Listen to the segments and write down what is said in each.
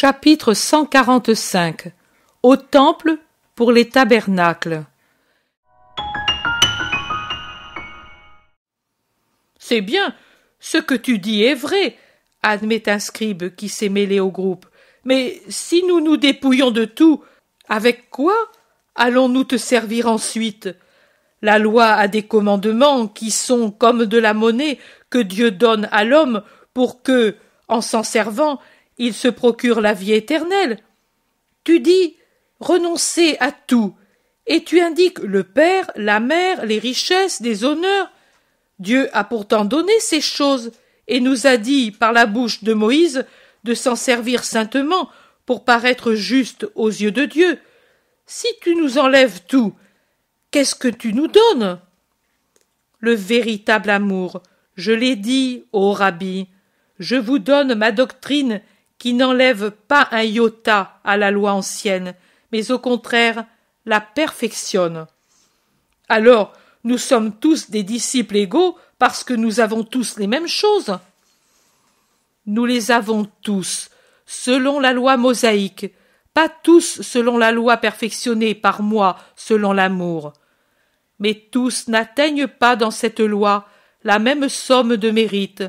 Chapitre 145 Au temple pour les tabernacles C'est bien, ce que tu dis est vrai, admet un scribe qui s'est mêlé au groupe. Mais si nous nous dépouillons de tout, avec quoi allons-nous te servir ensuite La loi a des commandements qui sont comme de la monnaie que Dieu donne à l'homme pour que, en s'en servant, il se procure la vie éternelle. Tu dis renoncer à tout, et tu indiques le père, la mère, les richesses, des honneurs. Dieu a pourtant donné ces choses, et nous a dit par la bouche de Moïse de s'en servir saintement pour paraître juste aux yeux de Dieu. Si tu nous enlèves tout, qu'est-ce que tu nous donnes Le véritable amour, je l'ai dit, ô rabbi, je vous donne ma doctrine qui n'enlève pas un iota à la loi ancienne, mais au contraire la perfectionne. Alors, nous sommes tous des disciples égaux parce que nous avons tous les mêmes choses. Nous les avons tous, selon la loi mosaïque, pas tous selon la loi perfectionnée par moi, selon l'amour. Mais tous n'atteignent pas dans cette loi la même somme de mérite,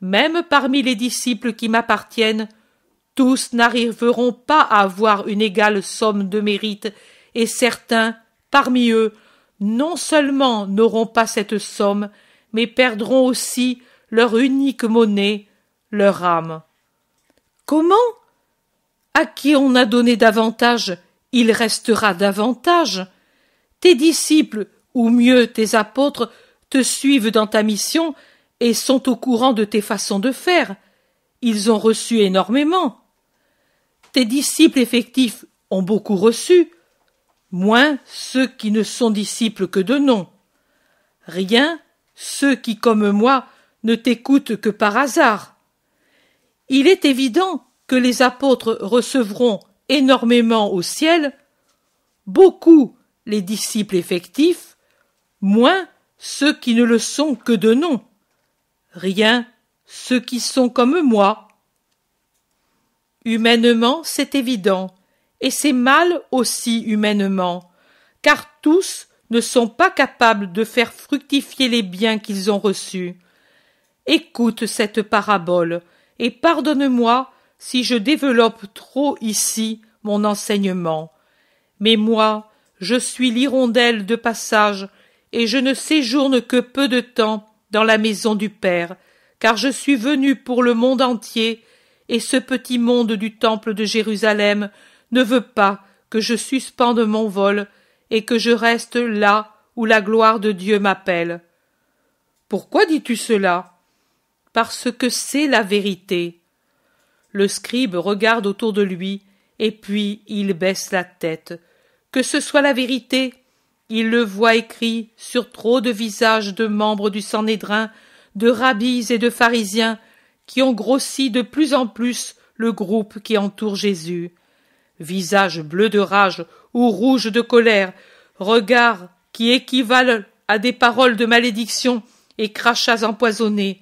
même parmi les disciples qui m'appartiennent, tous n'arriveront pas à avoir une égale somme de mérite, et certains, parmi eux, non seulement n'auront pas cette somme, mais perdront aussi leur unique monnaie, leur âme. Comment? À qui on a donné davantage, il restera davantage. Tes disciples, ou mieux tes apôtres, te suivent dans ta mission et sont au courant de tes façons de faire. Ils ont reçu énormément. Tes disciples effectifs ont beaucoup reçu, moins ceux qui ne sont disciples que de nom. Rien, ceux qui, comme moi, ne t'écoutent que par hasard. Il est évident que les apôtres recevront énormément au ciel, beaucoup les disciples effectifs, moins ceux qui ne le sont que de nom. Rien, ceux qui sont comme moi, Humainement, c'est évident, et c'est mal aussi humainement, car tous ne sont pas capables de faire fructifier les biens qu'ils ont reçus. Écoute cette parabole, et pardonne-moi si je développe trop ici mon enseignement. Mais moi, je suis l'hirondelle de passage, et je ne séjourne que peu de temps dans la maison du Père, car je suis venu pour le monde entier et ce petit monde du temple de Jérusalem ne veut pas que je suspende mon vol et que je reste là où la gloire de Dieu m'appelle. Pourquoi dis-tu cela Parce que c'est la vérité. Le scribe regarde autour de lui, et puis il baisse la tête. Que ce soit la vérité, il le voit écrit sur trop de visages de membres du Sanhédrin, de rabbis et de pharisiens, qui ont grossi de plus en plus le groupe qui entoure Jésus. Visage bleu de rage ou rouge de colère, regards qui équivalent à des paroles de malédiction et crachats empoisonnés,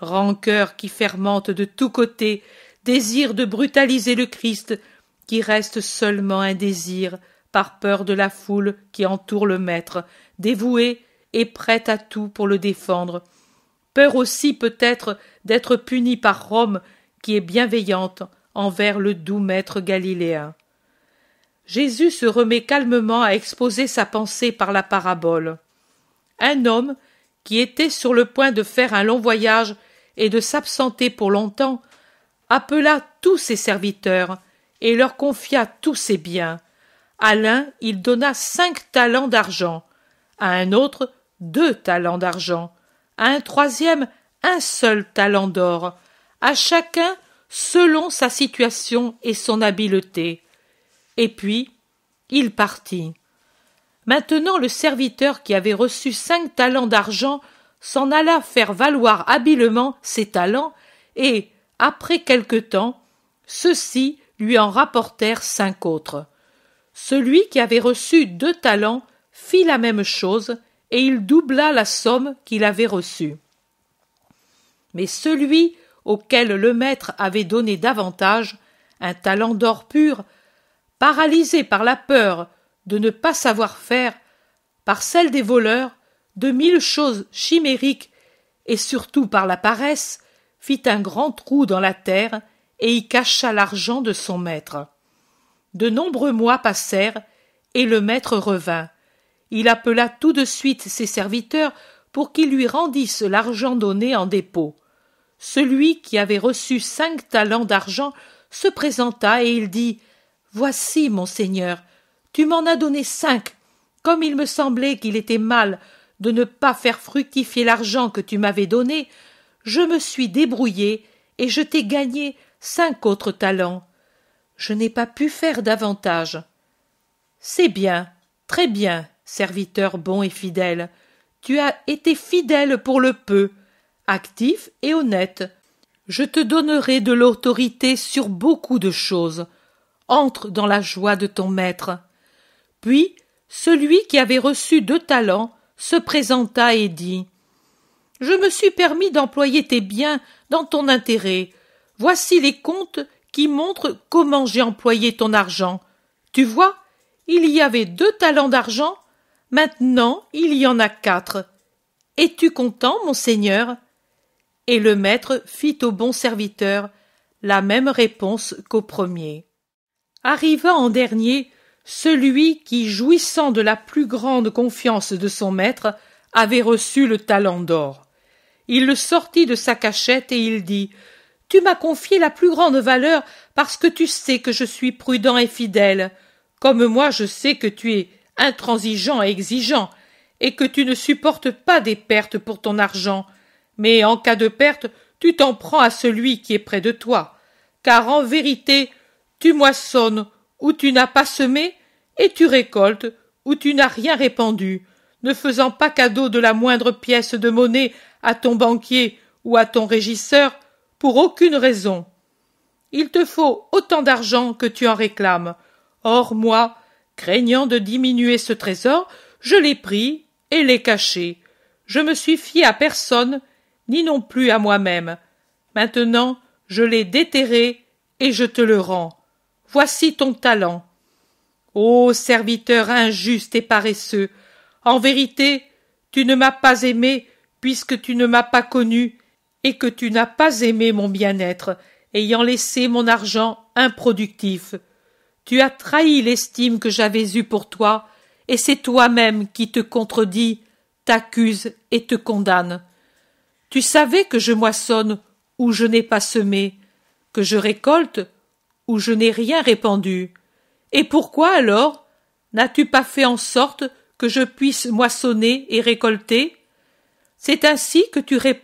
rancœur qui fermente de tous côtés, désir de brutaliser le Christ, qui reste seulement un désir, par peur de la foule qui entoure le Maître, dévoué et prêt à tout pour le défendre, peur aussi peut-être d'être puni par Rome qui est bienveillante envers le doux maître galiléen. Jésus se remet calmement à exposer sa pensée par la parabole. Un homme qui était sur le point de faire un long voyage et de s'absenter pour longtemps appela tous ses serviteurs et leur confia tous ses biens. À l'un il donna cinq talents d'argent, à un autre deux talents d'argent, un troisième un seul talent d'or, à chacun selon sa situation et son habileté. Et puis, il partit. Maintenant le serviteur qui avait reçu cinq talents d'argent s'en alla faire valoir habilement ses talents, et, après quelque temps, ceux-ci lui en rapportèrent cinq autres. Celui qui avait reçu deux talents fit la même chose, et il doubla la somme qu'il avait reçue. Mais celui auquel le maître avait donné davantage, un talent d'or pur, paralysé par la peur de ne pas savoir faire, par celle des voleurs, de mille choses chimériques, et surtout par la paresse, fit un grand trou dans la terre et y cacha l'argent de son maître. De nombreux mois passèrent, et le maître revint. Il appela tout de suite ses serviteurs pour qu'ils lui rendissent l'argent donné en dépôt. Celui qui avait reçu cinq talents d'argent se présenta et il dit Voici, mon seigneur, tu m'en as donné cinq. Comme il me semblait qu'il était mal de ne pas faire fructifier l'argent que tu m'avais donné, je me suis débrouillé et je t'ai gagné cinq autres talents. Je n'ai pas pu faire davantage. C'est bien, très bien, Serviteur bon et fidèle, tu as été fidèle pour le peu, actif et honnête. Je te donnerai de l'autorité sur beaucoup de choses. Entre dans la joie de ton maître. Puis celui qui avait reçu deux talents se présenta et dit Je me suis permis d'employer tes biens dans ton intérêt. Voici les comptes qui montrent comment j'ai employé ton argent. Tu vois, il y avait deux talents d'argent Maintenant il y en a quatre. Es-tu content, mon seigneur Et le maître fit au bon serviteur la même réponse qu'au premier. Arriva en dernier celui qui, jouissant de la plus grande confiance de son maître, avait reçu le talent d'or. Il le sortit de sa cachette et il dit Tu m'as confié la plus grande valeur parce que tu sais que je suis prudent et fidèle, comme moi je sais que tu es intransigeant et exigeant, et que tu ne supportes pas des pertes pour ton argent, mais en cas de perte, tu t'en prends à celui qui est près de toi, car en vérité, tu moissonnes où tu n'as pas semé, et tu récoltes où tu n'as rien répandu, ne faisant pas cadeau de la moindre pièce de monnaie à ton banquier ou à ton régisseur pour aucune raison. Il te faut autant d'argent que tu en réclames. Or, moi, Craignant de diminuer ce trésor, je l'ai pris et l'ai caché. Je me suis fié à personne, ni non plus à moi-même. Maintenant, je l'ai déterré et je te le rends. Voici ton talent. Ô serviteur injuste et paresseux, en vérité, tu ne m'as pas aimé puisque tu ne m'as pas connu et que tu n'as pas aimé mon bien-être, ayant laissé mon argent improductif. Tu as trahi l'estime que j'avais eue pour toi, et c'est toi-même qui te contredis, t'accuses et te condamne. Tu savais que je moissonne où je n'ai pas semé, que je récolte où je n'ai rien répandu. Et pourquoi alors n'as-tu pas fait en sorte que je puisse moissonner et récolter C'est ainsi que tu réponds.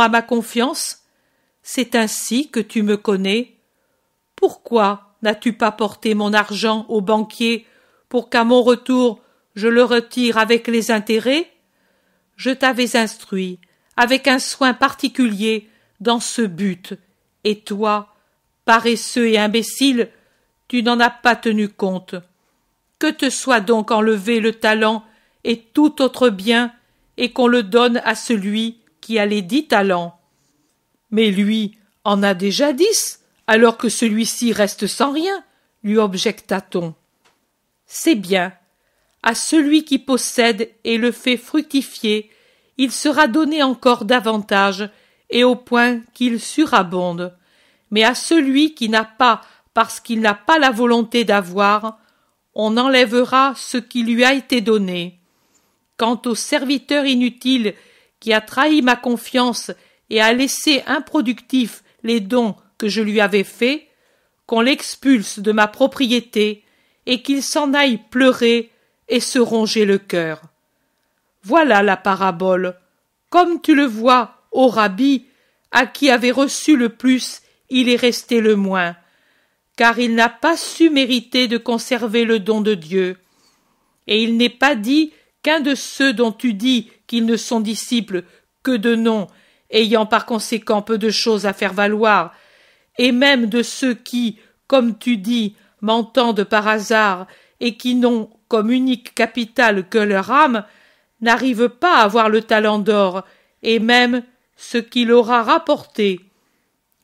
à ma confiance c'est ainsi que tu me connais. Pourquoi n'as-tu pas porté mon argent au banquier pour qu'à mon retour je le retire avec les intérêts Je t'avais instruit avec un soin particulier dans ce but, et toi, paresseux et imbécile, tu n'en as pas tenu compte. Que te soit donc enlevé le talent et tout autre bien, et qu'on le donne à celui qui a les dix talents. Mais lui en a déjà dix, alors que celui-ci reste sans rien, lui objecta-t-on. C'est bien. À celui qui possède et le fait fructifier, il sera donné encore davantage, et au point qu'il surabonde. Mais à celui qui n'a pas, parce qu'il n'a pas la volonté d'avoir, on enlèvera ce qui lui a été donné. Quant au serviteur inutile qui a trahi ma confiance et a laissé improductif les dons que je lui avais faits, qu'on l'expulse de ma propriété et qu'il s'en aille pleurer et se ronger le cœur. Voilà la parabole. Comme tu le vois, ô rabbi, à qui avait reçu le plus, il est resté le moins, car il n'a pas su mériter de conserver le don de Dieu. Et il n'est pas dit qu'un de ceux dont tu dis qu'ils ne sont disciples que de noms, ayant par conséquent peu de choses à faire valoir, et même de ceux qui, comme tu dis, m'entendent par hasard et qui n'ont comme unique capital que leur âme, n'arrivent pas à avoir le talent d'or, et même ce qu'il aura rapporté,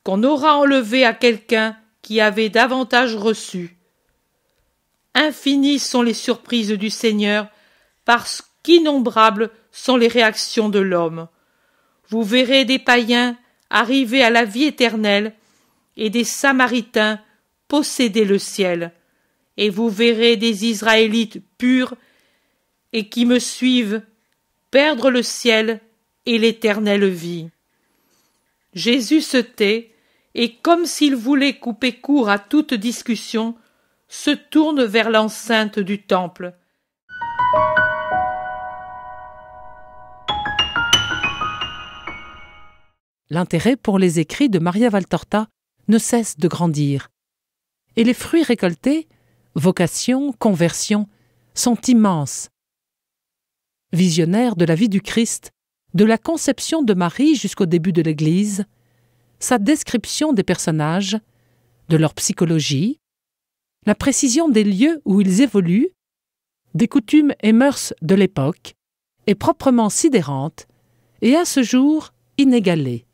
qu'on aura enlevé à quelqu'un qui avait davantage reçu. Infinies sont les surprises du Seigneur, parce qu'innombrables sont les réactions de l'homme. Vous verrez des païens arriver à la vie éternelle et des Samaritains posséder le ciel. Et vous verrez des Israélites purs et qui me suivent perdre le ciel et l'éternelle vie. Jésus se tait et, comme s'il voulait couper court à toute discussion, se tourne vers l'enceinte du temple. l'intérêt pour les écrits de Maria Valtorta ne cesse de grandir. Et les fruits récoltés, vocation, conversion, sont immenses. Visionnaire de la vie du Christ, de la conception de Marie jusqu'au début de l'Église, sa description des personnages, de leur psychologie, la précision des lieux où ils évoluent, des coutumes et mœurs de l'époque, est proprement sidérante et à ce jour inégalée.